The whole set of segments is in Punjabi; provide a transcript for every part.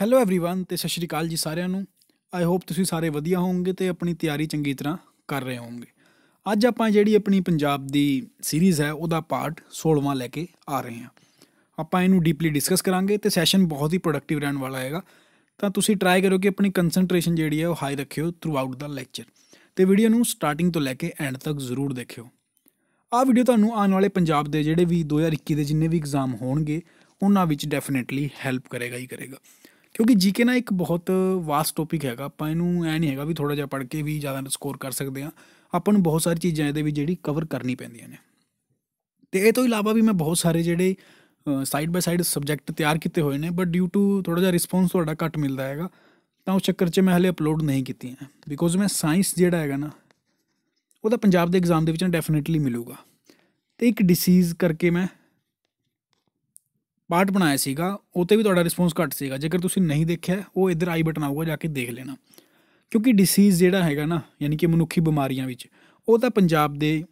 ਹੈਲੋ एवरीवन ਤੇ ਸਤਿ ਸ਼੍ਰੀ ਅਕਾਲ ਜੀ ਸਾਰਿਆਂ ਨੂੰ ਆਈ ਹੋਪ ਤੁਸੀਂ ਸਾਰੇ ਵਧੀਆ ਹੋਵੋਗੇ ਤੇ ਆਪਣੀ ਤਿਆਰੀ ਚੰਗੀ ਤਰ੍ਹਾਂ ਕਰ ਰਹੇ ਹੋਵੋਗੇ ਅੱਜ ਆਪਾਂ ਜਿਹੜੀ ਆਪਣੀ ਪੰਜਾਬ ਦੀ ਸੀਰੀਜ਼ ਹੈ ਉਹਦਾ ਪਾਰਟ 16ਵਾਂ ਲੈ ਕੇ ਆ ਰਹੇ ਹਾਂ ਆਪਾਂ ਇਹਨੂੰ ਡੀਪਲੀ ਡਿਸਕਸ ਕਰਾਂਗੇ ਤੇ ਸੈਸ਼ਨ ਬਹੁਤ ਹੀ ਪ੍ਰੋਡਕਟਿਵ ਰਹਿਣ ਵਾਲਾ ਹੈਗਾ ਤਾਂ ਤੁਸੀਂ ਟਰਾਈ ਕਰੋ ਕਿ ਆਪਣੀ ਕਨਸੈਂਟਰੇਸ਼ਨ ਜਿਹੜੀ ਹੈ ਉਹ ਹਾਈ ਰੱਖਿਓ ਥਰੂ ਆਊਟ ਦਾ ਲੈਕਚਰ ਤੇ ਵੀਡੀਓ ਨੂੰ ਸਟਾਰਟਿੰਗ ਤੋਂ ਲੈ ਕੇ ਐਂਡ ਤੱਕ ਜ਼ਰੂਰ ਦੇਖਿਓ ਆ ਵੀਡੀਓ ਤੁਹਾਨੂੰ ਆਉਣ ਵਾਲੇ ਪੰਜਾਬ ਦੇ ਜਿਹੜੇ ਵੀ 2021 ਦੇ ਜਿੰਨੇ ਵੀ ਐਗਜ਼ਾਮ ਹੋਣਗੇ ਉਹਨਾਂ ਵਿੱਚ ਡੈਫੀਨਿਟਲੀ ਹੈਲਪ ਕਰੇਗਾ ਹੀ ਕਰੇਗਾ ਕਿਉਂਕਿ ਜੀਕੇ ਨਾ ਇੱਕ ਬਹੁਤ ਵਾਸਟ ਟੌਪਿਕ ਹੈਗਾ ਆਪਾਂ ਇਹਨੂੰ ਐ ਨਹੀਂ ਹੈਗਾ ਵੀ ਥੋੜਾ ਜਿਹਾ ਪੜ੍ਹ ਕੇ ਵੀ ਜ਼ਿਆਦਾ ਸਕੋਰ ਕਰ ਸਕਦੇ ਆ ਆਪਾਂ ਨੂੰ ਬਹੁਤ ਸਾਰੀ ਚੀਜ਼ਾਂ ਇਹਦੇ ਵੀ ਜਿਹੜੀ ਕਵਰ ਕਰਨੀ ਪੈਂਦੀਆਂ ਨੇ ਤੇ ਇਹ ਤੋਂ ਇਲਾਵਾ ਵੀ ਮੈਂ ਬਹੁਤ ਸਾਰੇ ਜਿਹੜੇ ਸਾਈਡ ਬਾਈ ਸਾਈਡ ਸਬਜੈਕਟ ਤਿਆਰ ਕੀਤੇ ਹੋਏ ਨੇ ਬਟ ਡਿਊ ਟੂ ਥੋੜਾ ਜਿਹਾ ਰਿਸਪੌਂਸ ਤੁਹਾਡਾ ਘੱਟ ਮਿਲਦਾ ਹੈਗਾ ਤਾਂ ਉਹ ਚੱਕਰ 'ਚ ਮੈਂ ਹਲੇ ਅਪਲੋਡ ਨਹੀਂ ਕੀਤੀਆਂ ਬਿਕੋਜ਼ ਮੈਂ ਸਾਇੰਸ ਜਿਹੜਾ ਹੈਗਾ ਨਾ ਉਹਦਾ ਪੰਜਾਬ ਦੇ ਐਗਜ਼ਾਮ ਦੇ ਵਿੱਚ ਡੈਫੀਨਿਟਲੀ ਮਿਲੂਗਾ ਤੇ ਇੱਕ ਡਿਸੀਜ਼ ਕਰਕੇ ਮੈਂ ਪਾਰਟ ਬਣਾਇਆ ਸੀਗਾ ਉਹ ਤੇ ਵੀ ਤੁਹਾਡਾ ਰਿਸਪੌਂਸ ਘੱਟ ਸੀਗਾ ਜੇਕਰ ਤੁਸੀਂ ਨਹੀਂ ਦੇਖਿਆ ਉਹ ਇੱਧਰ ਆਈ ਬਟਨ ਆਊਗਾ ਜਾ ਕੇ ਦੇਖ ਲੈਣਾ ਕਿਉਂਕਿ ਡਿਸੀਜ਼ ਜਿਹੜਾ ਹੈਗਾ ਨਾ ਯਾਨੀ ਕਿ ਮਨੁੱਖੀ ਬਿਮਾਰੀਆਂ ਵਿੱਚ ਉਹ ਤਾਂ ਪੰਜਾਬ ਦੇ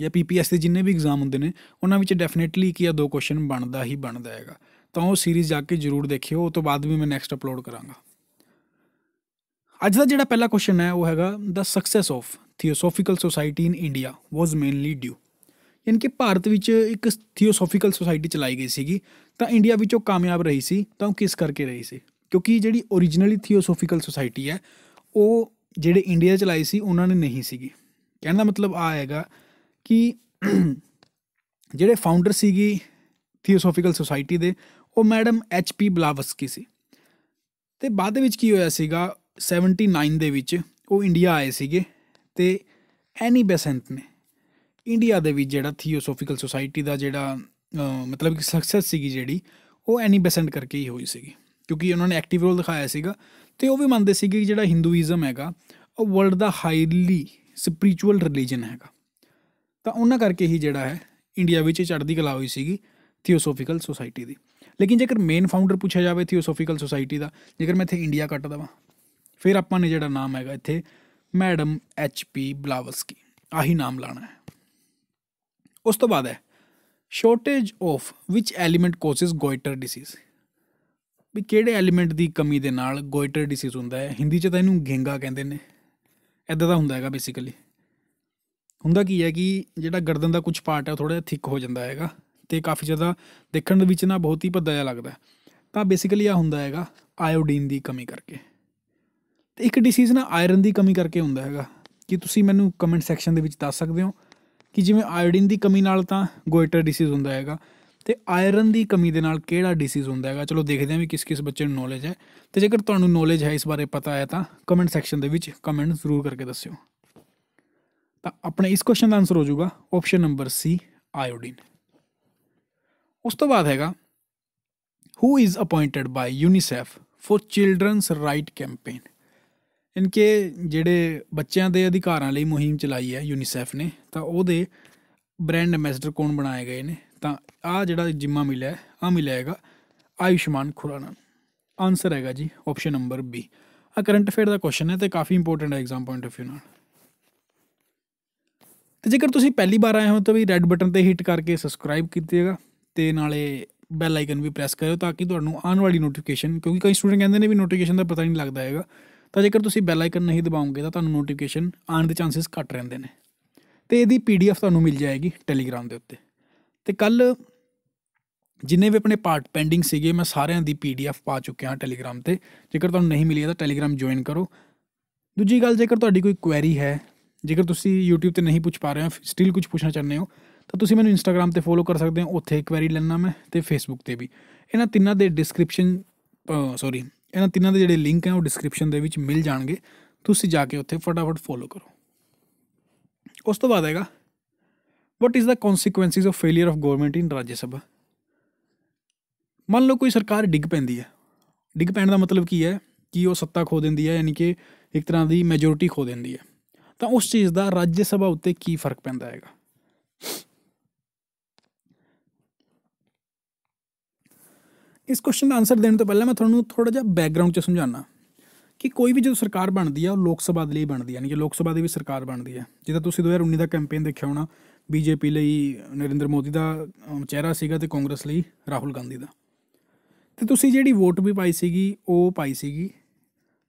ਜਾਂ ਪੀਪੀਐਸ ਦੇ ਜਿੰਨੇ ਵੀ ਐਗਜ਼ਾਮ ਹੁੰਦੇ ਨੇ ਉਹਨਾਂ ਵਿੱਚ ਡੈਫੀਨਿਟਲੀ ਕੀ ਆ ਦੋ ਕੁਐਸਚਨ ਬਣਦਾ ਹੀ ਬਣਦਾ ਹੈਗਾ ਤਾਂ ਉਹ ਸੀਰੀਜ਼ ਜਾ ਕੇ ਜਰੂਰ ਦੇਖਿਓ ਉਹ ਤੋਂ ਬਾਅਦ ਵੀ ਮੈਂ ਨੈਕਸਟ ਅਪਲੋਡ ਕਰਾਂਗਾ ਅੱਜ ਦਾ ਜਿਹੜਾ ਪਹਿਲਾ ਕੁਐਸਚਨ ਹੈ ਉਹ ਹੈਗਾ the success of theosophical society in India was mainly due ਯਾਨੀ ਕਿ ਭਾਰਤ ਵਿੱਚ ਇੱਕ ਥਿਓਸੋਫੀਕਲ ਸੋਸਾਇਟੀ ਚਲਾਈ ਗਈ ਸੀਗੀ ਤਾਂ ਇੰਡੀਆ ਵਿੱਚ ਉਹ ਕਾਮਯਾਬ ਰਹੀ ਸੀ ਤਾਂ ਉਹ ਕਿਸ ਕਰਕੇ ਰਹੀ ਸੀ ਕਿਉਂਕਿ ਜਿਹੜੀ origignally ਥਿਓਸੋਫੀਕਲ ਸੋਸਾਇਟੀ ਹੈ ਉਹ ਜਿਹੜੇ ਇੰਡੀਆ ਚਲਾਈ ਸੀ ਉਹਨਾਂ ਨੇ ਨਹੀਂ ਸੀਗੀ ਕਹਿਣ ਦਾ ਮਤਲਬ ਆ ਹੈਗਾ ਕਿ ਜਿਹੜੇ ਫਾਊਂਡਰ ਸੀਗੀ ਥਿਓਸੋਫੀਕਲ ਸੋਸਾਇਟੀ ਦੇ ਉਹ ਮੈਡਮ ਐਚ ਪੀ ਬਲਾਵਸਕੀ ਸੀ ਤੇ ਬਾਅਦ ਵਿੱਚ ਕੀ ਹੋਇਆ ਸੀਗਾ 79 ਦੇ ਵਿੱਚ ਉਹ ਇੰਡੀਆ ਆਏ ਸੀਗੇ ਤੇ ਐਨੀ ਬੈਸੈਂਟ ਨੇ ਇੰਡੀਆ ਦੇ ਵਿੱਚ ਜਿਹੜਾ ਥੀਓਸੋਫੀਕਲ ਸੋਸਾਇਟੀ ਦਾ ਜਿਹੜਾ ਮਤਲਬ ਕਿ ਸਕਸੈਸ ਸੀਗੀ ਜਿਹੜੀ ਉਹ ਐਨੀ ਬੈਸੈਂਟ ਕਰਕੇ ਹੀ ਹੋਈ ਸੀਗੀ ਕਿਉਂਕਿ ਉਹਨਾਂ ਨੇ ਐਕਟਿਵ ਰੋਲ ਦਿਖਾਇਆ ਸੀਗਾ ਤੇ ਉਹ ਵੀ ਮੰਨਦੇ ਸੀਗੇ ਕਿ ਜਿਹੜਾ ਹਿੰਦੂਇਜ਼ਮ ਹੈਗਾ ਉਹ ਵਰਲਡ ਦਾ ਹਾਈਲੀ ਸਪਿਰਚੁਅਲ ਰਿਲੀਜੀਅਨ ਹੈਗਾ ਤਾਂ ਉਹਨਾਂ ਕਰਕੇ ਹੀ ਜਿਹੜਾ ਹੈ ਇੰਡੀਆ ਵਿੱਚ ਚੜ੍ਹਦੀ ਕਲਾ ਹੋਈ ਸੀਗੀ ਥੀਓਸੋਫੀਕਲ ਸੋਸਾਇਟੀ ਦੀ ਲੇਕਿਨ ਜੇਕਰ ਮੇਨ ਫਾਊਂਡਰ ਪੁੱਛਿਆ ਜਾਵੇ ਥੀਓਸੋਫੀਕਲ ਸੋਸਾਇਟੀ ਦਾ ਜੇਕਰ ਮੈਂ ਇੱਥੇ ਇੰਡੀਆ ਕੱਟ ਦਵਾਂ ਫਿਰ ਆਪਾਂ ਨੇ ਜਿਹੜਾ ਨਾਮ ਹੈਗਾ ਇੱਥੇ ਮੈਡਮ ਐਚ ਪੀ ਬਲਾਵਸਕੀ ਆਹੀ ਨਾਮ ਲਾਣਾ ਹੈ ਉਸ ਤੋਂ ਬਾਅਦ ਹੈ shortage of which element causes goitre disease ਵੀ ਕਿਹੜੇ ਐਲੀਮੈਂਟ ਦੀ ਕਮੀ ਦੇ ਨਾਲ ਗੋਇਟਰ ਡਿਸੀਜ਼ ਹੁੰਦਾ ਹੈ ਹਿੰਦੀ 'ਚ ਤਾਂ ਇਹਨੂੰ ਗੇਂਗਾ ਕਹਿੰਦੇ ਨੇ ਐਦਾਂ ਦਾ ਹੁੰਦਾ ਹੈਗਾ ਬੇਸਿਕਲੀ ਹੁੰਦਾ ਕੀ ਹੈ ਕਿ ਜਿਹੜਾ ਗਰਦਨ ਦਾ ਕੁਝ ਪਾਰਟ ਹੈ ਥੋੜਾ ਜਿਹਾ ਥਿਕ ਹੋ ਜਾਂਦਾ ਹੈਗਾ ਤੇ ਕਾਫੀ ਜ਼ਿਆਦਾ ਦੇਖਣ ਦੇ ਵਿੱਚ ਨਾ ਬਹੁਤ ਹੀ ਭੱਦਾ ਜਿਹਾ ਲੱਗਦਾ ਤਾਂ ਬੇਸਿਕਲੀ ਆ ਹੁੰਦਾ ਹੈਗਾ ਆਇਓਡੀਨ ਦੀ ਕਮੀ ਕਰਕੇ ਤੇ ਇੱਕ ਡਿਸੀਜ਼ ਨਾ ਆਇਰਨ ਦੀ ਕਮੀ ਕਰਕੇ ਹੁੰਦਾ ਹੈਗਾ ਕਿ ਤੁਸੀਂ ਮੈਨੂੰ ਕਮੈਂਟ ਸੈਕਸ਼ਨ ਦੇ ਵਿੱਚ ਦੱਸ ਸਕਦੇ ਹੋ ਕਿ ਜਿਵੇਂ ਆਇਓਡੀਨ ਦੀ ਕਮੀ ਨਾਲ ਤਾਂ ਗੋਇਟਰ ਡਿਸੀਜ਼ ਹੁੰਦਾ ਹੈਗਾ ਤੇ ਆਇਰਨ ਦੀ ਕਮੀ ਦੇ ਨਾਲ ਕਿਹੜਾ ਡਿਸੀਜ਼ ਹੁੰਦਾ ਹੈਗਾ ਚਲੋ ਦੇਖਦੇ ਹਾਂ ਵੀ ਕਿਸ ਕਿਸ ਬੱਚੇ ਨੂੰ ਨੌਲੇਜ ਹੈ ਤੇ ਜੇਕਰ ਤੁਹਾਨੂੰ ਨੌਲੇਜ ਹੈ ਇਸ ਬਾਰੇ ਪਤਾ ਹੈ ਤਾਂ ਕਮੈਂਟ ਸੈਕਸ਼ਨ ਦੇ ਵਿੱਚ ਕਮੈਂਟ ਜ਼ਰੂਰ ਕਰਕੇ ਦੱਸਿਓ ਤਾਂ ਆਪਣੇ ਇਸ ਕੁਐਸਚਨ ਦਾ ਆਨਸਰ ਹੋ ਜਾਊਗਾ ਆਪਸ਼ਨ ਨੰਬਰ ਸੀ ਆਇਓਡੀਨ ਉਸ ਤੋਂ ਬਾਅਦ ਹੈਗਾ who is appointed by UNICEF for children's right campaign ਇਨਕੇ ਜਿਹੜੇ ਬੱਚਿਆਂ ਦੇ ਅਧਿਕਾਰਾਂ ਲਈ ਮੁਹਿੰਮ ਚਲਾਈ ਹੈ ਯੂਨੀਸੈਫ ਨੇ ਤਾਂ ਉਹਦੇ ਬ੍ਰਾਂਡ ਐਮਬੈਸਡਰ ਕੌਣ ਬਣਾਏ ਗਏ ਨੇ ਤਾਂ ਆ ਜਿਹੜਾ ਜਿੰਮਾ ਮਿਲਿਆ ਆ ਮਿਲੇਗਾ ਆਯੁਸ਼ਮਾਨ ਖੁਰਾਨਾ ਆਨਸਰ ਹੈਗਾ ਜੀ ਆਪਸ਼ਨ ਨੰਬਰ ਬੀ ਆ ਕਰੰਟ ਅਫੇਅਰ ਦਾ ਕੁਐਸਚਨ ਹੈ ਤੇ ਕਾਫੀ ਇੰਪੋਰਟੈਂਟ ਹੈ ਐਗਜ਼ਾਮ ਪੁਆਇੰਟ ਆਫ View ਨਾਲ ਤੇ ਜੇਕਰ ਤੁਸੀਂ ਪਹਿਲੀ ਵਾਰ ਆਏ ਹੋ ਤਾਂ ਵੀ ਰੈੱਡ ਬਟਨ ਤੇ ਹਿੱਟ ਕਰਕੇ ਸਬਸਕ੍ਰਾਈਬ ਕੀਤੀਏਗਾ ਤੇ ਨਾਲੇ ਬੈਲ ਆਈਕਨ ਵੀ ਪ੍ਰੈਸ ਕਰਿਓ ਤਾਂ ਕਿ ਤੁਹਾਨੂੰ ਆਉਣ ਵਾਲੀ ਨੋਟੀਫਿਕੇਸ਼ਨ ਕਿਉਂਕਿ ਕਈ ਸਟੂਡੈਂਟ ਕਹਿੰਦੇ ਨੇ ਵੀ ਨੋਟੀਫਿਕੇਸ਼ਨ ਦਾ ਪਤਾ ਨਹੀਂ ਲੱਗਦਾ ਹੈਗਾ ਤਾਂ ਜੇਕਰ ਤੁਸੀਂ ਬੈਲ ਆਈਕਨ ਨਹੀਂ ਦਬਾਉਂਗੇ ਤਾਂ ਤੁਹਾਨੂੰ ਨੋਟੀਫਿਕੇਸ਼ਨ ਆਉਣ ਦੇ ਚਾਂਸਸ ਘੱਟ ਰਹਿੰਦੇ ਨੇ ਤੇ ਇਹਦੀ ਪੀਡੀਐਫ ਤੁਹਾਨੂੰ ਮਿਲ ਜਾਏਗੀ ਟੈਲੀਗ੍ਰਾਮ ਦੇ ਉੱਤੇ ਤੇ ਕੱਲ ਜਿੰਨੇ ਵੀ ਆਪਣੇ ਪਾਰਟ ਪੈਂਡਿੰਗ ਸੀਗੇ ਮੈਂ ਸਾਰਿਆਂ ਦੀ ਪੀਡੀਐਫ ਪਾ ਚੁੱਕਿਆ ਹਾਂ ਟੈਲੀਗ੍ਰਾਮ ਤੇ ਜੇਕਰ ਤੁਹਾਨੂੰ ਨਹੀਂ ਮਿਲੀ ਤਾਂ ਟੈਲੀਗ੍ਰਾਮ ਜੁਆਇਨ ਕਰੋ ਦੂਜੀ ਗੱਲ ਜੇਕਰ ਤੁਹਾਡੀ ਕੋਈ ਕੁਐਰੀ ਹੈ ਜੇਕਰ ਤੁਸੀਂ YouTube ਤੇ ਨਹੀਂ ਪੁੱਛ ਪਾ ਰਹੇ ਹੋ ਸਟਿਲ ਕੁਝ ਪੁੱਛਣਾ ਚਾਹੁੰਦੇ ਹੋ ਤਾਂ ਤੁਸੀਂ ਮੈਨੂੰ Instagram ਤੇ ਫੋਲੋ ਕਰ ਸਕਦੇ ਹੋ ਉੱਥੇ ਕੁਐਰੀ ਲੈਣਾ ਮੈਂ ਤੇ Facebook ਤੇ ਵੀ ਇਹਨਾਂ ਤਿੰਨਾਂ ਦੇ ਡਿਸਕ੍ਰਿਪਸ਼ਨ ਸੌਰੀ ਇਹਨਾਂ ਤਿੰਨਾਂ ਦੇ ਜਿਹੜੇ ਲਿੰਕ ਹੈ ਉਹ ਡਿਸਕ੍ਰਿਪਸ਼ਨ ਦੇ ਵਿੱਚ ਮਿਲ ਜਾਣਗੇ ਤੁਸੀਂ ਜਾ ਕੇ ਉੱਥੇ ਫਟਾਫਟ ਫੋਲੋ ਕਰੋ ਉਸ ਤੋਂ ਬਾਅਦ ਹੈਗਾ what is the consequences of failure of government in Rajya Sabha ਮੰਨ ਲਓ ਕੋਈ ਸਰਕਾਰ ਡਿੱਗ ਪੈਂਦੀ ਹੈ ਡਿੱਗ ਪੈਣ ਦਾ ਮਤਲਬ ਕੀ ਹੈ ਕਿ ਉਹ ਸੱਤਾ ਖੋ ਦਿੰਦੀ ਹੈ ਯਾਨੀ ਕਿ ਇੱਕ ਤਰ੍ਹਾਂ ਦੀ ਮੈਜੋਰਿਟੀ ਖੋ ਦਿੰਦੀ ਹੈ ਤਾਂ ਉਸ ਚੀਜ਼ ਦਾ ਰਾਜ ਸਭਾ ਉੱਤੇ ਕੀ ਫਰਕ ਪੈਂਦਾ ਹੈਗਾ ਇਸ ਕੁਐਸਚਨ ਦਾ ਆਨਸਰ ਦੇਣ ਤੋਂ ਪਹਿਲਾਂ ਮੈਂ ਤੁਹਾਨੂੰ ਥੋੜਾ ਜਿਹਾ ਬੈਕਗ੍ਰਾਉਂਡ 'ਚ ਸਮਝਾਉਣਾ ਕਿ ਕੋਈ ਵੀ ਜਦੋਂ ਸਰਕਾਰ ਬਣਦੀ ਆ ਉਹ ਲੋਕ ਸਭਾ ਦੇ ਲਈ ਬਣਦੀ ਆ ਯਾਨੀ ਕਿ ਲੋਕ ਸਭਾ ਦੀ ਵੀ ਸਰਕਾਰ ਬਣਦੀ ਆ ਜਿੱਦਾਂ ਤੁਸੀਂ 2019 ਦਾ ਕੈਂਪੇਨ ਦੇਖਿਆ ਹੋਣਾ ਬੀਜੇਪੀ ਲਈ ਨਰਿੰਦਰ ਮੋਦੀ ਦਾ ਚਿਹਰਾ ਸੀਗਾ ਤੇ ਕਾਂਗਰਸ ਲਈ ਰਾਹੁਲ ਗਾਂਧੀ ਦਾ ਤੇ ਤੁਸੀਂ ਜਿਹੜੀ ਵੋਟ ਵੀ ਪਾਈ ਸੀਗੀ ਉਹ ਪਾਈ ਸੀਗੀ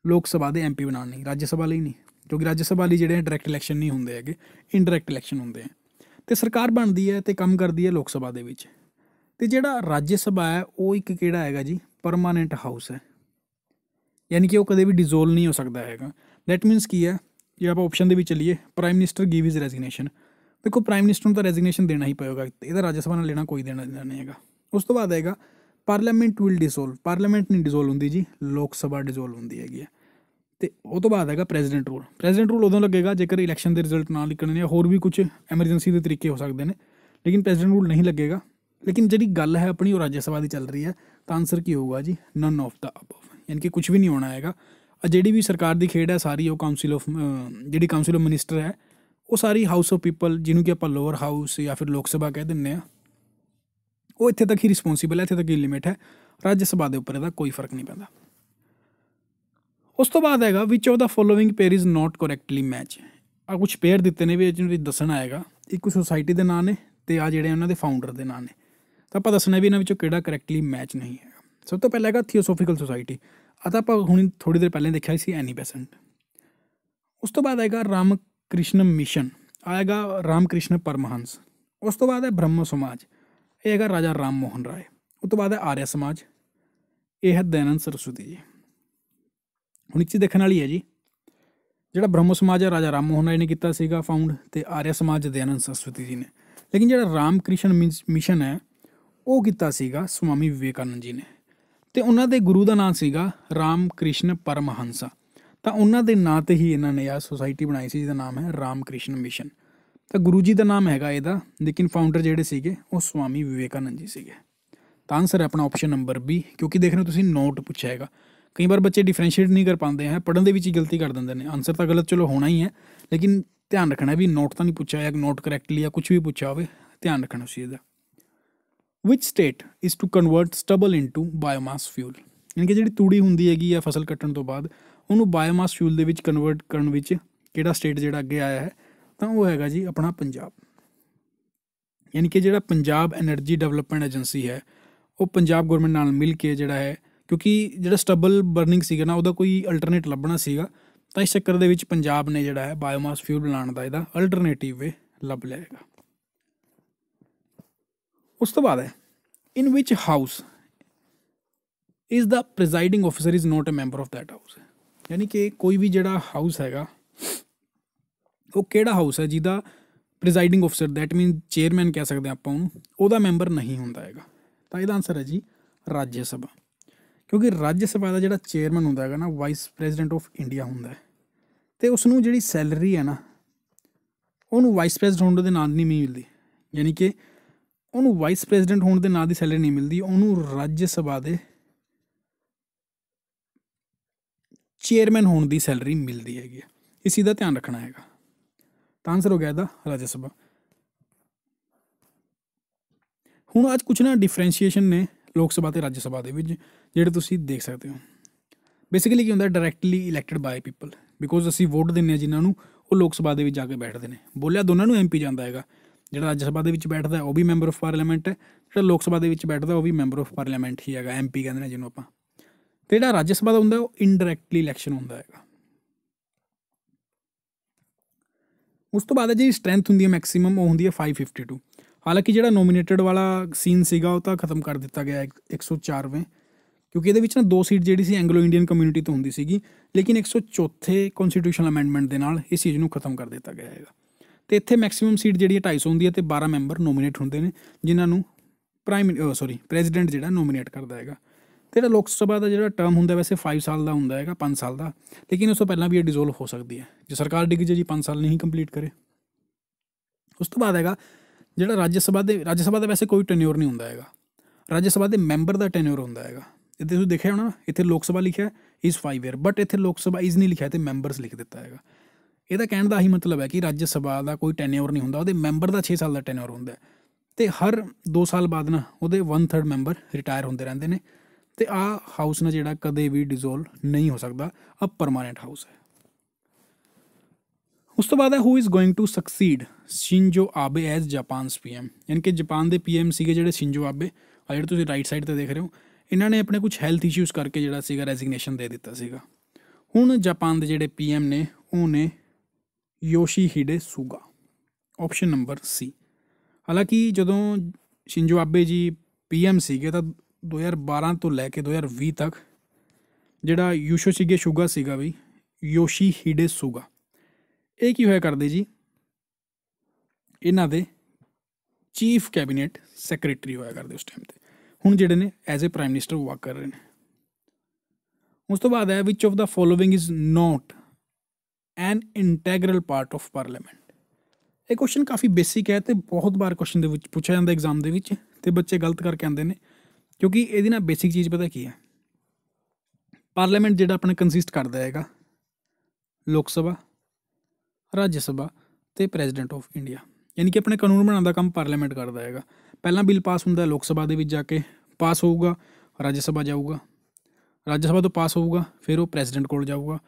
ਲੋਕ ਸਭਾ ਦੇ ਐਮਪੀ ਬਣਾਉਣ ਲਈ ਰਾਜ ਸਭਾ ਲਈ ਨਹੀਂ ਕਿਉਂਕਿ ਰਾਜ ਸਭਾ ਲਈ ਜਿਹੜੇ ਡਾਇਰੈਕਟ ਇਲੈਕਸ਼ਨ ਨਹੀਂ ਹੁੰਦੇ ਹੈਗੇ ਇਨਡਾਇਰੈਕਟ ਇਲੈਕਸ਼ਨ ਹੁੰਦੇ ਆ ਤੇ ਸਰਕਾਰ ਬਣਦੀ ਹੈ ਤੇ ਕੰਮ ਕਰਦੀ ਹੈ ਲੋਕ ਸਭਾ ਦੇ ਵਿੱਚ ਤੇ ਜਿਹੜਾ ਰਾਜ ਸਭਾ ਹੈ ਉਹ ਇੱਕ ਕਿਹੜਾ ਹੈਗਾ ਜੀ ਪਰਮਾਨੈਂਟ ਹਾਊਸ ਹੈ ਯਾਨੀ ਕਿ ਉਹ ਕਦੇ ਵੀ ਡਿਸੋਲ ਨਹੀਂ ਹੋ ਸਕਦਾ ਹੈਗਾ ਥੈਟ ਮੀਨਸ ਕੀ ਹੈ ਜੇ ਆਪਾਂ ਆਪਸ਼ਨ ਦੇ ਵਿੱਚ ਚੱਲੀਏ prime minister give his resignation ਦੇਖੋ ਪ੍ਰਾਈਮ ਮਿਨਿਸਟਰ ਨੂੰ ਤਾਂ ਰੈਜ਼ਿਗਨੇਸ਼ਨ ਦੇਣਾ ਹੀ ਪਏਗਾ ਇਹਦਾ ਰਾਜ ਸਭਾ ਨਾਲ ਲੈਣਾ ਕੋਈ ਦੇਣਾ ਨਹੀਂ ਹੈਗਾ ਉਸ ਤੋਂ ਬਾਅਦ ਆਏਗਾ ਪਾਰਲੀਮੈਂਟ ਵਿਲ ਡਿਸੋਲ ਪਾਰਲੀਮੈਂਟ ਨਹੀਂ ਡਿਸੋਲ ਹੁੰਦੀ ਜੀ ਲੋਕ ਸਭਾ ਡਿਸੋਲ ਹੁੰਦੀ ਹੈਗੀ ਹੈ ਤੇ ਉਹ ਤੋਂ ਬਾਅਦ ਹੈਗਾ ਪ੍ਰੈਜ਼ੀਡੈਂਟ ਰੂਲ ਪ੍ਰੈਜ਼ੀਡੈਂਟ ਰੂਲ ਉਦੋਂ ਲੱਗੇਗਾ ਜੇਕਰ ਇਲੈਕਸ਼ਨ ਦੇ ਰਿਜ਼ਲਟ ਨਾ ਨਿਕਲਣ ਜਾਂ ਹੋਰ ਵੀ ਕੁਝ ਐਮਰਜੈਂਸੀ ਦੇ ਤਰੀਕੇ ਹੋ ਸਕਦੇ ਨੇ ਲੇਕਿਨ ਪ੍ਰੈਜ਼ੀਡੈਂਟ ਰੂਲ ਨਹੀਂ ਲੱਗੇਗਾ ਲੇਕਿਨ ਜਿਹੜੀ ਗੱਲ ਹੈ ਆਪਣੀ ਉਹ ਰਾਜ ਸਭਾ ਦੀ ਚੱਲ ਰਹੀ ਹੈ ਤਾਂ ਆਨਸਰ ਕੀ ਹੋਊਗਾ ਜੀ ਨਨ ਆਫ ਦਾ ਅਬਵ ਯਾਨੀ ਕਿ ਕੁਝ ਵੀ ਨਹੀਂ ਹੋਣਾ ਹੈਗਾ ਜਿਹੜੀ ਵੀ ਸਰਕਾਰ ਦੀ ਖੇਡ ਹੈ ਸਾਰੀ ਉਹ ਕਾਉਂਸਲ ਆਫ ਜਿਹੜੀ ਕਾਉਂਸਲ ਆਫ ਮਿਨਿਸਟਰ ਹੈ ਉਹ ਸਾਰੀ ਹਾਊਸ ਆਫ ਪੀਪਲ ਜਿਹਨੂੰ ਕਿ ਆਪਾਂ ਲੋਅਰ ਹਾਊਸ ਜਾਂ ਫਿਰ ਲੋਕ ਸਭਾ ਕਹਿ ਦਿੰਨੇ ਆ ਉਹ ਇੱਥੇ ਤੱਕ ਹੀ ਰਿਸਪੋਨਸੀਬਲ ਹੈ ਇੱਥੇ ਤੱਕ ਹੀ ਲਿਮਿਟ ਹੈ ਰਾਜ ਸਭਾ ਦੇ ਉੱਪਰ ਇਹਦਾ ਕੋਈ ਫਰਕ ਨਹੀਂ ਪੈਂਦਾ ਉਸ ਤੋਂ ਬਾਅਦ ਹੈਗਾ which of the following pair is not correctly match ਆ ਕੁਝ ਪੇਅਰ ਦਿੱਤੇ ਨੇ ਵੀ ਜਿਹਨੂੰ ਦੱਸਣਾ ਆਏਗਾ ਇੱਕ ਸੋਸਾਇਟੀ ਦੇ ਨਾਂ ਨੇ ਤੇ ਆ ਜਿਹੜੇ ਉਹਨਾਂ ਦੇ ਫਾਊਂਡਰ ਦੇ ਨਾਂ ਨੇ ਤਾਂ ਆਪਾਂ ਦੱਸਣਾ ਵੀ ਇਹਨਾਂ ਵਿੱਚੋਂ ਕਿਹੜਾ ਕਰੈਕਟਲੀ ਮੈਚ ਨਹੀਂ ਹੈ ਸਭ ਤੋਂ ਪਹਿਲਾਂ ਹੈਗਾ ਥਿਓਸੋਫੀਕਲ ਸੁਸਾਇਟੀ ਆ ਤਾਂ ਆਪਾਂ ਹੁਣ ਥੋੜੀ ਦੇਰ ਪਹਿਲਾਂ ਦੇਖਿਆ ਸੀ ਐਨੀ ਬੈਸੈਂਟ ਉਸ ਤੋਂ ਬਾਅਦ ਆਏਗਾ ਰਾਮ ਕ੍ਰਿਸ਼ਨ ਮਿਸ਼ਨ ਆਏਗਾ ਰਾਮ ਕ੍ਰਿਸ਼ਨ ਪਰਮਹੰਸ ਉਸ ਤੋਂ ਬਾਅਦ ਹੈ ਬ੍ਰਹਮ ਸਮਾਜ ਇਹ ਹੈਗਾ ਰਾਜਾ ਰਾਮ ਮੋਹਨ ਰਾਏ ਉਸ ਤੋਂ ਬਾਅਦ ਹੈ ਆਰਿਆ ਸਮਾਜ ਇਹ ਹੈ ਦੈਨੰਦ ਸਰਸਵਤੀ ਜੀ ਹੁਣ ਇੱਕ ਚੀਜ਼ ਦੇਖਣ ਵਾਲੀ ਹੈ ਜੀ ਜਿਹੜਾ ਬ੍ਰਹਮ ਸਮਾਜ ਹੈ ਰਾਜਾ ਰਾਮ ਮੋਹਨ ਰਾਏ ਨੇ ਕੀਤਾ ਸੀਗਾ ਫਾਊਂਡ ਤੇ ਆਰਿਆ ਸਮਾਜ ਦੈਨੰਦ ਸਰਸੂਦੀ ਜੀ ਨੇ ਲੇਕਿਨ ਜਿਹੜਾ ਰਾਮ ਕ੍ਰਿਸ਼ਨ ਮਿਸ਼ਨ ਹੈ ਉਹ ਕੀਤਾ ਸੀਗਾ ਸੁਆਮੀ ਵਿਵੇਕਾਨੰਦ ਜੀ ਨੇ ਤੇ ਉਹਨਾਂ ਦੇ ਗੁਰੂ ਦਾ ਨਾਮ ਸੀਗਾ ਰਾਮ ਕ੍ਰਿਸ਼ਨ ਪਰਮਹੰਸਾ ਤਾਂ ਉਹਨਾਂ ਦੇ ਨਾਂ ਤੇ ਹੀ ਇਹਨਾਂ ਨੇ ਆ ਸੋਸਾਇਟੀ ਬਣਾਈ ਸੀ ਜਿਹਦਾ ਨਾਮ ਹੈ ਰਾਮ ਕ੍ਰਿਸ਼ਨ ਮਿਸ਼ਨ ਤਾਂ ਗੁਰੂ ਜੀ ਦਾ ਨਾਮ ਹੈਗਾ ਇਹਦਾ ਲੇਕਿਨ ਫਾਊਂਡਰ ਜਿਹੜੇ ਸੀਗੇ ਉਹ ਸੁਆਮੀ ਵਿਵੇਕਾਨੰਦ ਜੀ ਸੀਗੇ ਤਾਂ ਆਨਸਰ ਹੈ ਆਪਣਾ ਆਪਸ਼ਨ ਨੰਬਰ ਬੀ ਕਿਉਂਕਿ ਦੇਖ ਰਹੇ ਤੁਸੀਂ ਨੋਟ ਪੁੱਛਿਆ ਹੈਗਾ ਕਈ ਵਾਰ ਬੱਚੇ ਡਿਫਰੈਂਸ਼ੀਏਟ ਨਹੀਂ ਕਰ ਪਾਉਂਦੇ ਹੈ ਪੜਨ ਦੇ ਵਿੱਚ ਹੀ ਗਲਤੀ ਕਰ ਦਿੰਦੇ ਨੇ ਆਨਸਰ ਤਾਂ ਗਲਤ ਚਲੋ ਹੋਣਾ ਹੀ ਹੈ ਲੇਕਿਨ ਧਿਆਨ ਰੱਖਣਾ ਵੀ ਨੋਟ ਤਾਂ ਨਹੀਂ ਪੁੱਛਿਆ ਜਾਂ ਨੋਟ ਕਰੈਕਟਲੀ ਆ ਕੁਝ ਵੀ ਪੁੱਛਿਆ ਹੋਵੇ ਧਿਆਨ ਰੱਖਣਾ ਸੀ ਇਹਦਾ which state is to convert stubble into biomass fuel ਯਾਨੀ ਕਿ ਜਿਹੜੀ ਤੂੜੀ ਹੁੰਦੀ ਹੈਗੀ ਆ ਫਸਲ ਕੱਟਣ ਤੋਂ ਬਾਅਦ ਉਹਨੂੰ ਬਾਇਓਮਾਸ ਫਿਊਲ ਦੇ ਵਿੱਚ ਕਨਵਰਟ ਕਰਨ ਵਿੱਚ ਕਿਹੜਾ ਸਟੇਟ ਜਿਹੜਾ ਅੱਗੇ ਆਇਆ ਹੈ ਤਾਂ ਉਹ ਹੈਗਾ ਜੀ ਆਪਣਾ ਪੰਜਾਬ ਯਾਨੀ ਕਿ ਜਿਹੜਾ ਪੰਜਾਬ એનર્ਜੀ ਡਿਵੈਲਪਮੈਂਟ ਏਜੰਸੀ ਹੈ ਉਹ ਪੰਜਾਬ ਗਵਰਨਮੈਂਟ ਨਾਲ ਮਿਲ ਕੇ ਜਿਹੜਾ ਹੈ ਕਿਉਂਕਿ ਜਿਹੜਾ ਸਟਬਲ ਬਰਨਿੰਗ ਸੀਗਾ ਨਾ ਉਹਦਾ ਕੋਈ ਅਲਟਰਨੇਟ ਲੱਭਣਾ ਸੀਗਾ ਤਾਂ ਇਸ ਚੱਕਰ ਦੇ ਵਿੱਚ ਪੰਜਾਬ ਨੇ ਜਿਹੜਾ ਹੈ ਬਾਇਓਮਾਸ ਫਿਊਲ ਬਣਾਉਣ ਦਾ ਇਹਦਾ ਅਲਟਰਨੇਟਿਵ ਵੇ ਲੱਭ ਲਿਆ ਹੈਗਾ ਉਸ ਤੋਂ ਬਾਅਦ ਹੈ in which house is the presiding officer is not a member of that house ਯਾਨੀ ਕਿ ਕੋਈ ਵੀ ਜਿਹੜਾ ਹਾਊਸ ਹੈਗਾ ਉਹ ਕਿਹੜਾ ਹਾਊਸ ਹੈ ਜਿਹਦਾ presiding officer that mean chairman ਕਹਿ ਸਕਦੇ ਆਪਾਂ ਉਹਨੂੰ ਉਹਦਾ ਮੈਂਬਰ ਨਹੀਂ ਹੁੰਦਾ ਹੈਗਾ ਤਾਂ ਇਹਦਾ ਆਨਸਰ ਹੈ ਜੀ ਰਾਜ ਸਭਾ ਕਿਉਂਕਿ ਰਾਜ ਸਭਾ ਦਾ ਜਿਹੜਾ ਚੇਅਰਮੈਨ ਹੁੰਦਾ ਹੈਗਾ ਨਾ ਵਾਈਸ ਪ੍ਰੈਜ਼ੀਡੈਂਟ ਆਫ ਇੰਡੀਆ ਹੁੰਦਾ ਹੈ ਤੇ ਉਸ ਨੂੰ ਜਿਹੜੀ ਸੈਲਰੀ ਹੈ ਨਾ ਉਹਨੂੰ ਵਾਈਸ ਪ੍ਰੈਜ਼ੀਡੈਂਟ ਦੇ ਨਾਲ ਨਹੀਂ ਮਿਲਦੀ ਯਾਨੀ ਕਿ ਉਹਨੂੰ ਵਾਈਸ ਪ੍ਰੈਜ਼ੀਡੈਂਟ ਹੋਣ ਦੇ ਨਾਂ ਦੀ ਸੈਲਰੀ ਨਹੀਂ ਮਿਲਦੀ ਉਹਨੂੰ ਰਾਜ ਸਭਾ ਦੇ ਚੇਅਰਮੈਨ ਹੋਣ ਦੀ ਸੈਲਰੀ ਮਿਲਦੀ ਹੈਗੀ ਹੈ ਦਾ ਧਿਆਨ ਰੱਖਣਾ ਹੈਗਾ ਤਾਂ ਅਨਸਰ ਹੋ ਗਿਆ ਇਹਦਾ ਰਾਜ ਸਭਾ ਹੁਣ ਅੱਜ ਕੁਝ ਨਾ ਡਿਫਰੈਂਸ਼ੀਏਸ਼ਨ ਨੇ ਲੋਕ ਸਭਾ ਤੇ ਰਾਜ ਸਭਾ ਦੇ ਵਿੱਚ ਜਿਹੜੇ ਤੁਸੀਂ ਦੇਖ ਸਕਦੇ ਹੋ ਬੇਸਿਕਲੀ ਕੀ ਹੁੰਦਾ directly elected by people because ਅਸੀਂ ਵੋਟ ਦਿੰਨੇ ਆ ਜਿਨ੍ਹਾਂ ਨੂੰ ਉਹ ਲੋਕ ਸਭਾ ਦੇ ਵਿੱਚ ਜਾ ਕੇ ਬੈਠਦੇ ਨੇ ਬੋਲਿਆ ਦੋਨਾਂ ਨੂੰ ਐਮਪੀ ਜਾਂਦਾ ਹੈਗਾ ਜਿਹੜਾ ਰਾਜ ਸਭਾ ਦੇ ਵਿੱਚ ਬੈਠਦਾ ਉਹ ਵੀ ਮੈਂਬਰ ਆਫ ਪਾਰਲੀਮੈਂਟ ਹੈ ਜਿਹੜਾ ਲੋਕ ਸਭਾ ਦੇ ਵਿੱਚ ਬੈਠਦਾ ਉਹ ਵੀ ਮੈਂਬਰ ਆਫ ਪਾਰਲੀਮੈਂਟ ਹੀ ਹੈਗਾ ਐਮਪੀ ਕਹਿੰਦੇ ਨੇ ਜਿਹਨੂੰ ਆਪਾਂ ਤੇ ਜਿਹੜਾ ਰਾਜ ਸਭਾ ਦਾ ਹੁੰਦਾ ਉਹ ਇਨਡਾਇਰੈਕਟਲੀ ਇਲੈਕਸ਼ਨ ਹੁੰਦਾ ਹੈਗਾ ਉਸ ਤੋਂ ਬਾਅਦ ਜਿਹੜੀ ਸਟਰੈਂਥ ਹੁੰਦੀ ਹੈ ਮੈਕਸਿਮਮ ਉਹ ਹੁੰਦੀ ਹੈ 552 ਹਾਲਾਂਕਿ ਜਿਹੜਾ ਨੋਮੀਨੇਟਡ ਵਾਲਾ ਸੀਨ ਸੀਗਾ ਉਹ ਤਾਂ ਖਤਮ ਕਰ ਦਿੱਤਾ ਗਿਆ 104ਵੇਂ ਕਿਉਂਕਿ ਇਹਦੇ ਵਿੱਚ ਨਾ ਦੋ ਸੀਟ ਜਿਹੜੀ ਸੀ ਐਂਗਲੋ ਇੰਡੀਅਨ ਕਮਿਊਨਿਟੀ ਤੋਂ ਹੁੰਦੀ ਸੀਗੀ ਲੇਕਿਨ 104ਵੇਂ ਕਨਸਟੀਟਿਊਸ਼ਨਲ ਅਮੈਂਡਮੈਂਟ ਦੇ ਨਾਲ ਇਸ ਚੀਜ਼ ਨੂੰ ਖਤਮ ਕਰ ਦਿੱਤਾ ਗਿਆ ਹੈਗਾ ਤੇ ਇੱਥੇ ਮੈਕਸਿਮਮ ਸੀਟ ਜਿਹੜੀ 250 ਹੁੰਦੀ ਹੈ ਤੇ 12 ਮੈਂਬਰ ਨੋਮੀਨੇਟ ਹੁੰਦੇ ਨੇ ਜਿਨ੍ਹਾਂ ਨੂੰ ਪ੍ਰਾਈਮ ਸੌਰੀ ਪ੍ਰੈਜ਼ੀਡੈਂਟ ਜਿਹੜਾ ਨੋਮੀਨੇਟ ਕਰਦਾ ਹੈਗਾ ਤੇ ਜਿਹੜਾ ਲੋਕ ਸਭਾ ਦਾ ਜਿਹੜਾ ਟਰਮ ਹੁੰਦਾ ਵੈਸੇ 5 ਸਾਲ ਦਾ ਹੁੰਦਾ ਹੈਗਾ 5 ਸਾਲ ਦਾ ਲੇਕਿਨ ਉਸ ਤੋਂ ਪਹਿਲਾਂ ਵੀ ਇਹ ਡਿਸੋਲਵ ਹੋ ਸਕਦੀ ਹੈ ਜੇ ਸਰਕਾਰ ਡਿੱਗ ਜੇ ਜੀ 5 ਸਾਲ ਨਹੀਂ ਕੰਪਲੀਟ ਕਰੇ ਉਸ ਤੋਂ ਬਾਅਦ ਹੈਗਾ ਜਿਹੜਾ ਰਾਜ ਸਭਾ ਦੇ ਰਾਜ ਸਭਾ ਦਾ ਵੈਸੇ ਕੋਈ ਟੈਨਿਓਰ ਨਹੀਂ ਹੁੰਦਾ ਹੈਗਾ ਰਾਜ ਸਭਾ ਦੇ ਮੈਂਬਰ ਦਾ ਟੈਨਿਓਰ ਹੁੰਦਾ ਹੈਗਾ ਇੱਥੇ ਤੁਸੀਂ ਦੇਖਿਆ ਹੋਣਾ ਇੱਥੇ ਲੋਕ ਸਭਾ ਲਿਖਿਆ ਇਸ 5 ਇਅਰ ਬਟ ਇੱਥੇ ਲੋਕ ਸਭਾ ਇਸ ਨਹੀਂ ਲਿਖਿਆ ਤੇ ਮੈਂਬਰਸ ਲਿਖ ਦਿੱਤਾ ਹੈਗਾ ਇਹਦਾ ਕਹਿਣ ਦਾ ਹੀ ਮਤਲਬ ਹੈ ਕਿ ਰਾਜ ਸਭਾ ਦਾ ਕੋਈ ਟੈਨਿਓਰ ਨਹੀਂ ਹੁੰਦਾ ਉਹਦੇ ਮੈਂਬਰ ਦਾ 6 ਸਾਲ ਦਾ ਟੈਨਿਓਰ ਹੁੰਦਾ ਤੇ ਹਰ 2 ਸਾਲ ਬਾਅਦ ਨਾ ਉਹਦੇ 1/3 ਮੈਂਬਰ ਰਿਟਾਇਰ ਹੁੰਦੇ ਰਹਿੰਦੇ ਨੇ ਤੇ ਆ ਹਾਊਸ ਨਾ ਜਿਹੜਾ ਕਦੇ ਵੀ ਡਿਸੋਲਵ ਨਹੀਂ ਹੋ ਸਕਦਾ ਅਬ ਪਰਮਾਨੈਂਟ ਹਾਊਸ ਹੈ ਉਸ ਤੋਂ ਬਾਅਦ ਹੈ who is going to succeed Shinzo Abe as Japan's PM ਯਾਨਕਿ ਜਾਪਾਨ ਦੇ ਪੀਐਮ ਸੀਗੇ ਜਿਹੜੇ ਸ਼ਿੰਜੋ ਆਬੇ ਆ ਜਿਹੜੇ ਤੁਸੀਂ ਰਾਈਟ ਸਾਈਡ ਤੇ ਦੇਖ ਰਹੇ ਹੋ ਇਹਨਾਂ ਨੇ ਆਪਣੇ ਕੁਝ ਹੈਲਥ ਇਸ਼ੂਸ ਕਰਕੇ ਜਿਹੜਾ ਸੀਗਾ ਰੈਜ਼ਿਗਨੇਸ਼ਨ ਦੇ ਦਿੱਤਾ ਸੀਗਾ ਹੁਣ ਜਾਪਾਨ ਦੇ ਜਿਹੜੇ ਪੀਐਮ ਨੇ ਉਹ ਨੇ ਯੋਸ਼ੀਹਿਡੇ ਸੂਗਾ ਆਪਸ਼ਨ ਨੰਬਰ ਸੀ ਹਾਲਾਂਕਿ ਜਦੋਂ ਸ਼ਿੰਜੋ ਆਬੇ ਜੀ ਪੀਐਮ ਸੀਗੇ ਤਾਂ 2012 ਤੋਂ ਲੈ ਕੇ 2020 ਤੱਕ ਜਿਹੜਾ ਸੀਗੇ ਸ਼ੂਗਾ ਸੀਗਾ ਵੀ ਯੋਸ਼ੀਹਿਡੇ ਸੂਗਾ ਇਹ ਕੀ ਹੋਇਆ ਕਰਦੇ ਜੀ ਇਹਨਾਂ ਦੇ ਚੀਫ ਕੈਬਨਿਟ ਸੈਕਟਰੀ ਹੋਇਆ ਕਰਦੇ ਉਸ ਟਾਈਮ ਤੇ ਹੁਣ ਜਿਹੜੇ ਨੇ as a prime minister work ਕਰ ਰਹੇ ਨੇ ਉਸ ਤੋਂ ਬਾਅਦ ਹੈ which of the following is not an integral part of parliament ਇਹ ਕੁਐਸਚਨ ਕਾਫੀ ਬੇਸਿਕ ਹੈ ਤੇ ਬਹੁਤ ਵਾਰ ਕੁਐਸਚਨ ਦੇ ਵਿੱਚ ਪੁੱਛਿਆ ਜਾਂਦਾ ਐਗਜ਼ਾਮ ਦੇ ਵਿੱਚ ਤੇ ਬੱਚੇ ਗਲਤ ਕਰਕੇ ਆਉਂਦੇ ਨੇ ਕਿਉਂਕਿ ਇਹਦੀ ਨਾ ਬੇਸਿਕ ਚੀਜ਼ ਪਤਾ ਕੀ ਹੈ ਪਾਰਲੀਮੈਂਟ ਜਿਹੜਾ ਆਪਣਾ ਕੰਸਿਸਟ ਕਰਦਾ ਹੈਗਾ ਲੋਕ ਸਭਾ ਰਾਜ ਸਭਾ ਤੇ ਪ੍ਰੈਜ਼ੀਡੈਂਟ ਆਫ ਇੰਡੀਆ ਯਾਨੀ ਕਿ ਆਪਣੇ ਕਾਨੂੰਨ ਬਣਾਉਣ ਦਾ ਕੰਮ ਪਾਰਲੀਮੈਂਟ ਕਰਦਾ ਹੈਗਾ ਪਹਿਲਾਂ ਬਿੱਲ ਪਾਸ ਹੁੰਦਾ ਲੋਕ ਸਭਾ ਦੇ ਵਿੱਚ ਜਾ ਕੇ ਪਾਸ ਹੋਊਗਾ ਰਾਜ ਸਭਾ ਜਾਊਗਾ ਰਾਜ ਸਭਾ ਤੋਂ ਪਾਸ ਹੋਊਗਾ ਫਿਰ ਉਹ ਪ੍ਰੈਜ਼ੀਡੈਂਟ ਕੋਲ ਜਾਊਗਾ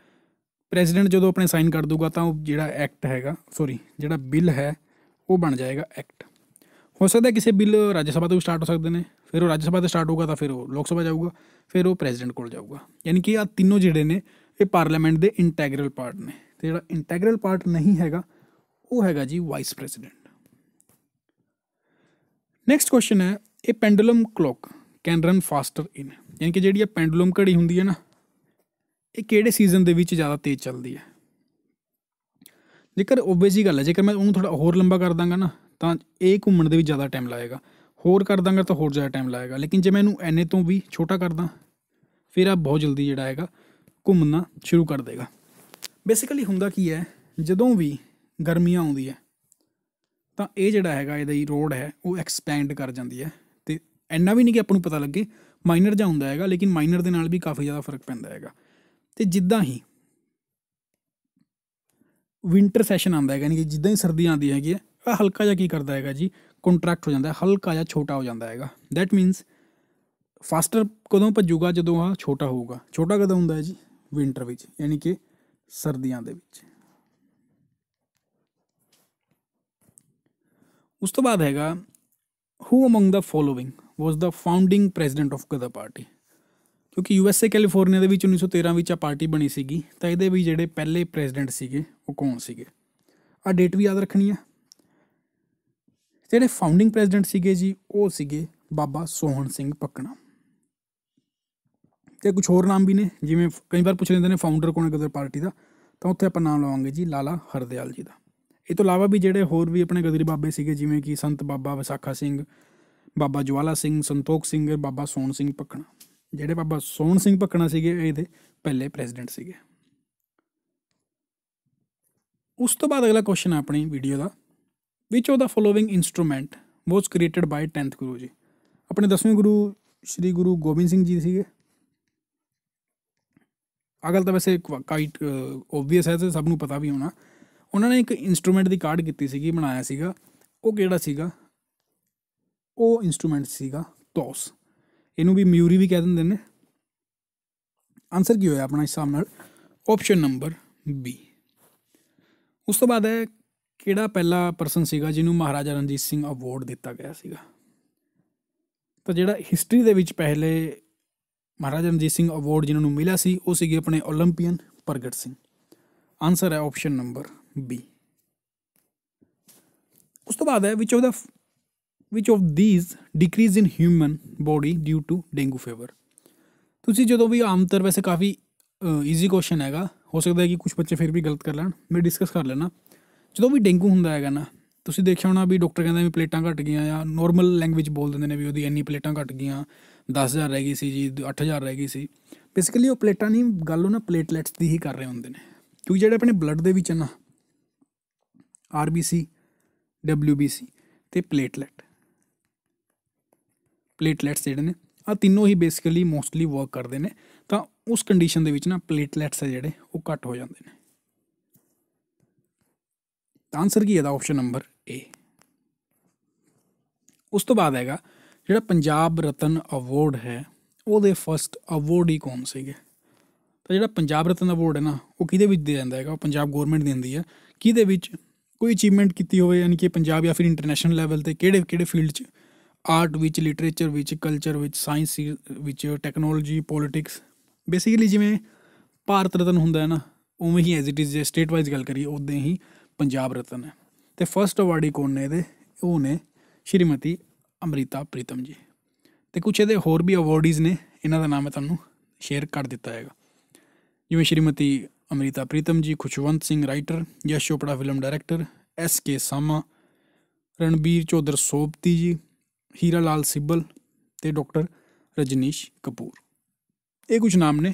ਪ੍ਰੈਜ਼ੀਡੈਂਟ ਜਦੋਂ ਆਪਣੇ ਸਾਈਨ ਕਰ ਦੂਗਾ ਤਾਂ ਉਹ ਜਿਹੜਾ ਐਕਟ ਹੈਗਾ ਸੌਰੀ ਜਿਹੜਾ ਬਿੱਲ ਹੈ ਉਹ ਬਣ ਜਾਏਗਾ ਐਕਟ ਹੋ ਸਕਦਾ ਕਿਸੇ ਬਿੱਲ ਰਾਜ ਸਭਾ ਤੋਂ ਸਟਾਰਟ ਹੋ ਸਕਦੇ ਨੇ ਫਿਰ ਉਹ ਰਾਜ ਸਭਾ ਤੋਂ ਸਟਾਰਟ ਹੋਊਗਾ ਤਾਂ ਫਿਰ ਉਹ ਲੋਕ ਸਭਾ ਜਾਊਗਾ ਫਿਰ ਉਹ ਪ੍ਰੈਜ਼ੀਡੈਂਟ ਕੋਲ ਜਾਊਗਾ ਯਾਨੀ ਕਿ ਆ ਤਿੰਨੋਂ ਜਿਹੜੇ ਨੇ ਇਹ ਪਾਰਲੀਮੈਂਟ ਦੇ ਇੰਟੈਗਰਲ ਪਾਰਟ ਨੇ ਤੇ ਜਿਹੜਾ ਇੰਟੈਗਰਲ ਪਾਰਟ ਨਹੀਂ ਹੈਗਾ ਉਹ ਹੈਗਾ ਜੀ ਵਾਈਸ ਪ੍ਰੈਜ਼ੀਡੈਂਟ ਨੈਕਸਟ ਕੁਐਸਚਨ ਹੈ ਇਹ pendulum clock can run faster in ਯਾਨੀ ਕਿ ਜਿਹੜੀ ਇਹ ਪੈਂਡੂਲਮ ਘੜੀ ਹੁੰਦੀ ਹੈ ਨਾ ਇਹ ਕਿਹੜੇ ਸੀਜ਼ਨ ਦੇ ਵਿੱਚ ਜ਼ਿਆਦਾ ਤੇਜ਼ ਚੱਲਦੀ ਹੈ ਜੇਕਰ ਓਬੇ ਜੀ ਗੱਲ ਹੈ ਜੇਕਰ ਮੈਂ ਉਹਨੂੰ ਥੋੜਾ ਹੋਰ ਲੰਬਾ ਕਰ ਦਾਂਗਾ ਨਾ ਤਾਂ ਇਹ ਘੁੰਮਣ ਦੇ ਵਿੱਚ ਜ਼ਿਆਦਾ ਟਾਈਮ ਲਾਏਗਾ ਹੋਰ ਕਰ ਦਾਂਗਾ ਤਾਂ ਹੋਰ ਜ਼ਿਆਦਾ ਟਾਈਮ ਲਾਏਗਾ ਲੇਕਿਨ ਜੇ ਮੈਂ ਇਹਨੂੰ ਐਨੇ ਤੋਂ ਵੀ ਛੋਟਾ ਕਰਦਾ ਫਿਰ ਆ ਬਹੁਤ ਜਲਦੀ ਜਿਹੜਾ ਹੈਗਾ ਘੁੰਮਣਾ ਸ਼ੁਰੂ ਕਰ ਦੇਗਾ ਬੇਸਿਕਲੀ ਹੁੰਦਾ ਕੀ ਹੈ ਜਦੋਂ ਵੀ ਗਰਮੀਆਂ ਆਉਂਦੀ ਹੈ ਤਾਂ ਇਹ ਜਿਹੜਾ ਹੈਗਾ ਇਹਦਾ ਹੀ ਰੋਡ ਹੈ ਉਹ ਐਕਸਪੈਂਡ ਕਰ ਜਾਂਦੀ ਹੈ ਤੇ ਐਨਾ ਵੀ ਨਹੀਂ ਕਿ ਆਪਾਂ ਨੂੰ ਪਤਾ ਲੱਗੇ ਮਾਈਨਰ ਜਾਂ ਹੁੰਦਾ ਹੈਗਾ ਲੇਕਿਨ ਮਾਈਨਰ ਦੇ ਨਾਲ ਵੀ ਕਾਫੀ ਜ਼ਿਆਦਾ ਫਰਕ ਪੈਂਦਾ ਹੈਗਾ ਤੇ ਜਿੱਦਾਂ ਹੀ ਵਿంటర్ ਸੈਸ਼ਨ ਆਉਂਦਾ ਹੈਗਾ ਯਾਨੀ ਕਿ ਜਿੱਦਾਂ ਹੀ ਸਰਦੀ ਆਉਂਦੀ ਹੈਗੀ ਆ ਹਲਕਾ ਜਿਹਾ ਕੀ ਕਰਦਾ ਹੈਗਾ ਜੀ ਕੰਟਰੈਕਟ ਹੋ ਜਾਂਦਾ ਹੈ ਹਲਕਾ ਜਿਹਾ ਛੋਟਾ ਹੋ ਜਾਂਦਾ ਹੈਗਾ ਥੈਟ ਮੀਨਸ ਫਾਸਟਰ ਕਦੋਂ ਭੱਜੂਗਾ ਜਦੋਂ ਆ ਛੋਟਾ ਹੋਊਗਾ ਛੋਟਾ ਕਦੋਂ ਹੁੰਦਾ ਹੈ ਜੀ ਵਿంటర్ ਵਿੱਚ ਯਾਨੀ ਕਿ ਸਰਦੀਆਂ ਦੇ ਵਿੱਚ ਉਸ ਤੋਂ ਬਾਅਦ ਹੈਗਾ who among the following was the founding president of Ghadar Party ਕਿਉਂਕਿ ਯੂਐਸਏ ਕੈਲੀਫੋਰਨੀਆ ਦੇ ਵਿੱਚ 1913 ਵਿੱਚ ਆ ਪਾਰਟੀ ਬਣੀ ਸੀਗੀ ਤਾਂ ਇਹਦੇ ਵੀ ਜਿਹੜੇ ਪਹਿਲੇ ਪ੍ਰੈਜ਼ੀਡੈਂਟ ਸੀਗੇ ਉਹ ਕੌਣ ਸੀਗੇ ਆ ਡੇਟ ਵੀ ਯਾਦ ਰੱਖਣੀ ਆ ਜਿਹੜੇ ਫਾਊਂਡਿੰਗ ਪ੍ਰੈਜ਼ੀਡੈਂਟ ਸੀਗੇ ਜੀ ਉਹ ਸੀਗੇ ਬਾਬਾ ਸੋਹਣ ਸਿੰਘ ਪੱਕਣਾ ਤੇ ਕੁਝ ਹੋਰ ਨਾਮ ਵੀ ਨੇ ਜਿਵੇਂ ਕਈ ਵਾਰ ਪੁੱਛ ਲੈਂਦੇ ਨੇ ਫਾਊਂਡਰ ਕੌਣ ਹੈ ਗਦਰ ਪਾਰਟੀ ਦਾ ਤਾਂ ਉੱਥੇ ਆਪਾਂ ਨਾਮ ਲਵਾਂਗੇ ਜੀ ਲਾਲਾ ਹਰਦਿਆਲ ਜੀ ਦਾ ਇਹ ਤੋਂ ਇਲਾਵਾ ਵੀ ਜਿਹੜੇ ਹੋਰ ਵੀ ਆਪਣੇ ਗਦਰੀ ਬਾਬੇ ਸੀਗੇ ਜਿਵੇਂ ਕਿ ਸੰਤ ਬਾਬਾ ਵਿਸਾਖਾ ਸਿੰਘ ਬਾਬਾ ਜਵਾਲਾ ਸਿੰਘ ਸੰਤੋਖ ਸਿੰਘ ਬਾਬਾ ਸੋਹਣ ਸਿੰਘ ਪੱਕਣਾ ਜਿਹੜੇ ਬਾਬਾ ਸੋਹਣ ਸਿੰਘ ਭੱਕਣਾ ਸੀਗੇ ਇਹਦੇ ਪਹਿਲੇ ਪ੍ਰੈਜ਼ੀਡੈਂਟ ਸੀਗੇ ਉਸ ਤੋਂ ਬਾਅਦ ਅਗਲਾ ਕੁਐਸਚਨ ਆਪਣੀ ਵੀਡੀਓ ਦਾ which of the following instrument was created by 10th Guru ji ਆਪਣੇ 10ਵੇਂ ਗੁਰੂ ਸ੍ਰੀ ਗੁਰੂ ਗੋਬਿੰਦ ਸਿੰਘ ਜੀ ਸੀਗੇ ਅਗਲ ਤਾਂ ਵੈਸੇ ਕਾਈਟ ਓਬਵੀਅਸ ਹੈ ਤੇ ਸਭ ਨੂੰ ਪਤਾ ਵੀ ਹੋਣਾ ਉਹਨਾਂ ਨੇ ਇੱਕ ਇਨਸਟਰੂਮੈਂਟ ਦੀ ਕਾਰਡ ਕੀਤੀ ਸੀਗੀ ਬਣਾਇਆ ਸੀਗਾ ਉਹ ਕਿਹੜਾ ਸੀਗਾ ਉਹ ਇਨਸਟਰੂਮੈਂਟ ਸੀਗਾ ਤੋਸ ਇਹਨੂੰ ਵੀ ਮਿਊਰੀ ਵੀ ਕਹਿ ਦਿੰਦੇ ਨੇ ਆਨਸਰ ਕੀ ਹੋਇਆ ਆਪਣਾ ਇਸ ਹਿਸਾਬ ਨਾਲ ਆਪਸ਼ਨ ਨੰਬਰ ਬੀ ਉਸ ਤੋਂ ਬਾਅਦ ਹੈ ਕਿਹੜਾ ਪਹਿਲਾ ਪਰਸਨ ਸੀਗਾ ਜਿਹਨੂੰ ਮਹਾਰਾਜਾ ਰਣਜੀਤ ਸਿੰਘ ਅਵਾਰਡ ਦਿੱਤਾ ਗਿਆ ਸੀਗਾ ਤਾਂ ਜਿਹੜਾ ਹਿਸਟਰੀ ਦੇ ਵਿੱਚ ਪਹਿਲੇ ਮਹਾਰਾਜਾ ਰਣਜੀਤ ਸਿੰਘ ਅਵਾਰਡ ਜਿਨ੍ਹਾਂ ਨੂੰ ਮਿਲਿਆ ਸੀ ਉਹ ਸੀਗੇ ਆਪਣੇ 올림ਪੀਅਨ ਪ੍ਰਗਟ ਸਿੰਘ ਆਨਸਰ ਹੈ ਆਪਸ਼ਨ ਨੰਬਰ ਬੀ ਉਸ ਤੋਂ ਬਾਅਦ ਹੈ which of the which of these decrease in human body due to dengue fever ਤੁਸੀਂ ਜਦੋਂ ਵੀ ਆਮ ਤੌਰ ਵੈਸੇ ਕਾਫੀ ਈਜ਼ੀ ਕੁਐਸਚਨ ਹੈਗਾ ਹੋ ਸਕਦਾ ਹੈ ਕਿ ਕੁਝ ਬੱਚੇ ਫਿਰ ਵੀ ਗਲਤ ਕਰ ਲੈਣ ਮੈਂ ਡਿਸਕਸ ਕਰ ਲੈਣਾ ਜਦੋਂ ਵੀ ਡੇਂਗੂ ਹੁੰਦਾ ਹੈਗਾ ਨਾ ਤੁਸੀਂ ਦੇਖਿਆ ਹੋਣਾ ਵੀ ਡਾਕਟਰ ਕਹਿੰਦਾ ਵੀ ਪਲੇਟਾਂ ਘਟ ਗਈਆਂ ਜਾਂ ਨਾਰਮਲ ਲੈਂਗੁਏਜ ਬੋਲ ਦਿੰਦੇ ਨੇ ਵੀ ਉਹਦੀ ਇੰਨੀ ਪਲੇਟਾਂ ਘਟ ਗਈਆਂ 10000 ਰਹਿ ਗਈ ਸੀ ਜੀ 8000 ਰਹਿ ਗਈ ਸੀ ਬੇਸਿਕਲੀ ਉਹ ਪਲੇਟਾਂ ਨਹੀਂ ਗੱਲ ਉਹਨਾਂ ਪਲੇਟਲੈਟਸ ਦੀ ਹੀ ਕਰ ਰਹੇ ਹੁੰਦੇ ਨੇ ਕਿਉਂਕਿ ਜਿਹੜੇ ਆਪਣੇ ਬਲੱਡ ਦੇ ਵਿੱਚ ਨਾ ਆਰਬੀਸੀ ਡਬਲਯੂਬੀਸੀ ਤੇ ਪਲੇਟਲੈਟ ਪਲੇਟਲੈਟਸ ਜਿਹੜੇ ਨੇ ਆ ਤਿੰਨੋਂ ਹੀ ਬੇਸਿਕਲੀ ਮੋਸਟਲੀ ਵਰਕ ਕਰਦੇ ਨੇ ਤਾਂ ਉਸ ਕੰਡੀਸ਼ਨ ਦੇ ਵਿੱਚ ਨਾ ਪਲੇਟਲੈਟਸ ਆ ਜਿਹੜੇ ਉਹ ਘਟ ਹੋ ਜਾਂਦੇ ਨੇ ਤਾਂ ਆਨਸਰ ਕੀ ਹੈ ਦਾ ਆਪਸ਼ਨ ਨੰਬਰ ਏ ਉਸ ਤੋਂ ਬਾਅਦ ਹੈਗਾ ਜਿਹੜਾ ਪੰਜਾਬ ਰਤਨ ਅਵਾਰਡ ਹੈ ਉਹਦੇ ਫਰਸਟ ਅਵਾਰਡੀ ਕੌਣ ਸੀਗੇ ਤਾਂ ਜਿਹੜਾ ਪੰਜਾਬ ਰਤਨ ਅਵਾਰਡ ਹੈ ਨਾ ਉਹ ਕਿਹਦੇ ਵਿੱਚ ਦਿੱਤਾ ਜਾਂਦਾ ਹੈਗਾ ਉਹ ਪੰਜਾਬ ਗਵਰਨਮੈਂਟ ਦਿੰਦੀ ਹੈ ਕਿਹਦੇ ਵਿੱਚ ਕੋਈ ਅਚੀਵਮੈਂਟ ਕੀਤੀ ਹੋਵੇ ਯਾਨੀ ਕਿ ਪੰਜਾਬ ਜਾਂ ਫਿਰ ਇੰਟਰਨੈਸ਼ਨਲ ਲੈਵਲ ਤੇ ਕਿਹੜੇ ਕਿਹੜੇ ਫੀਲਡ 'ਚ ਆਰਟ ਵਿੱਚ ਲਿਟਰੇਚਰ ਵਿੱਚ ਕਲਚਰ ਵਿੱਚ ਸਾਇੰਸ ਵਿੱਚ ਟੈਕਨੋਲੋਜੀ ਪੋਲਿਟਿਕਸ ਬੇਸਿਕਲੀ ਜਿਵੇਂ ਭਾਰਤ ਰਤਨ ਹੁੰਦਾ ਹੈ ਨਾ ਉਵੇਂ ਹੀ ਐਜ਼ ਇਟ ਇਜ਼ ਜੇ ਸਟੇਟ ਵਾਈਜ਼ ਗੱਲ ਕਰੀਏ ਉਦਾਂ ਹੀ ਪੰਜਾਬ ਰਤਨ ਹੈ ਤੇ ਫਰਸਟ ਅਵਾਰਡੀ ਕੋਣ ਨੇ ਇਹਦੇ ਉਹ ਨੇ ਸ਼੍ਰੀਮਤੀ ਅਮ੍ਰਿਤਾ ਪ੍ਰੀਤਮ ਜੀ ਤੇ ਕੁਝ ਇਹਦੇ ਹੋਰ ਵੀ ਅਵਾਰਡੀਜ਼ ਨੇ ਇਹਨਾਂ ਦਾ ਨਾਮ ਮੈਂ ਤੁਹਾਨੂੰ ਸ਼ੇਅਰ ਕਰ ਦਿੱਤਾ ਹੈਗਾ ਜਿਵੇਂ Shrimati Amrita Pritam ji Khushwant Singh writer Yash Chopra film director S K ਸਾਮਾ ਰਣਬੀਰ ਚੋਦਰ ਸੋਪਤੀ ਜੀ ਹੀਰਾ ਲਾਲ ਸਿੱਬਲ ਤੇ ਡਾਕਟਰ ਰਜਨੀਸ਼ ਕਪੂਰ ਇਹ ਕੁਝ ਨਾਮ ਨੇ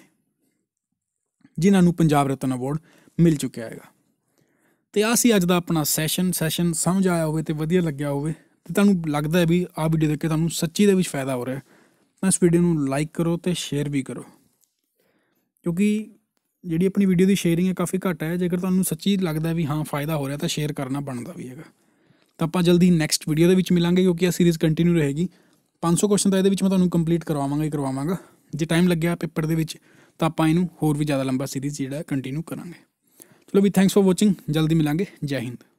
ਜਿਨ੍ਹਾਂ ਨੂੰ ਪੰਜਾਬ ਰਤਨ ਅਵਾਰਡ ਮਿਲ ਚੁੱਕਿਆ ਹੈਗਾ ਤੇ ਆ ਸੀ ਅੱਜ ਦਾ ਆਪਣਾ ਸੈਸ਼ਨ ਸੈਸ਼ਨ ਸਮਝ ਆਇਆ ਹੋਵੇ ਤੇ ਵਧੀਆ ਲੱਗਿਆ ਹੋਵੇ ਤੇ ਤੁਹਾਨੂੰ ਲੱਗਦਾ ਹੈ ਵੀ ਆ ਵੀਡੀਓ ਦੇਖ ਕੇ ਤੁਹਾਨੂੰ ਸੱਚੀ ਦੇ ਵਿੱਚ ਫਾਇਦਾ ਹੋ ਰਿਹਾ ਤਾਂ ਇਸ ਵੀਡੀਓ ਨੂੰ ਲਾਈਕ ਕਰੋ ਤੇ ਸ਼ੇਅਰ ਵੀ ਕਰੋ ਕਿਉਂਕਿ ਜਿਹੜੀ ਆਪਣੀ ਵੀਡੀਓ ਦੀ ਸ਼ੇਅਰਿੰਗ ਹੈ ਕਾਫੀ ਘੱਟ ਹੈ ਜੇਕਰ ਤੁਹਾਨੂੰ ਸੱਚੀ ਲੱਗਦਾ ਵੀ ਹਾਂ ਫਾਇਦਾ ਹੋ ਰਿਹਾ ਤਾਂ ਸ਼ੇਅਰ ਕਰਨਾ ਬਣਦਾ ਵੀ ਹੈਗਾ ਤਾਂ ਆਪਾਂ ਜਲਦੀ ਨੈਕਸਟ ਵੀਡੀਓ ਦੇ ਵਿੱਚ ਮਿਲਾਂਗੇ ਕਿਉਂਕਿ ਇਹ ਸੀਰੀਜ਼ ਕੰਟੀਨਿਊ ਰਹੇਗੀ 500 ਕੁਐਸਚਨ ਤਾਂ ਇਹਦੇ ਵਿੱਚ ਮੈਂ ਤੁਹਾਨੂੰ ਕੰਪਲੀਟ ਕਰਵਾਵਾਂਗਾ ਹੀ ਕਰਵਾਵਾਂਗਾ ਜੇ ਟਾਈਮ ਲੱਗਿਆ ਪੇਪਰ ਦੇ ਵਿੱਚ ਤਾਂ ਆਪਾਂ ਇਹਨੂੰ ਹੋਰ ਵੀ ਜ਼ਿਆਦਾ ਲੰਬਾ ਸੀਰੀਜ਼ ਜਿਹੜਾ ਕੰਟੀਨਿਊ ਕਰਾਂਗੇ ਚਲੋ ਵੀ ਥੈਂਕਸ ਫॉर ਵਾਚਿੰਗ ਜਲਦੀ ਮਿਲਾਂਗੇ ਜੈ ਹਿੰਦ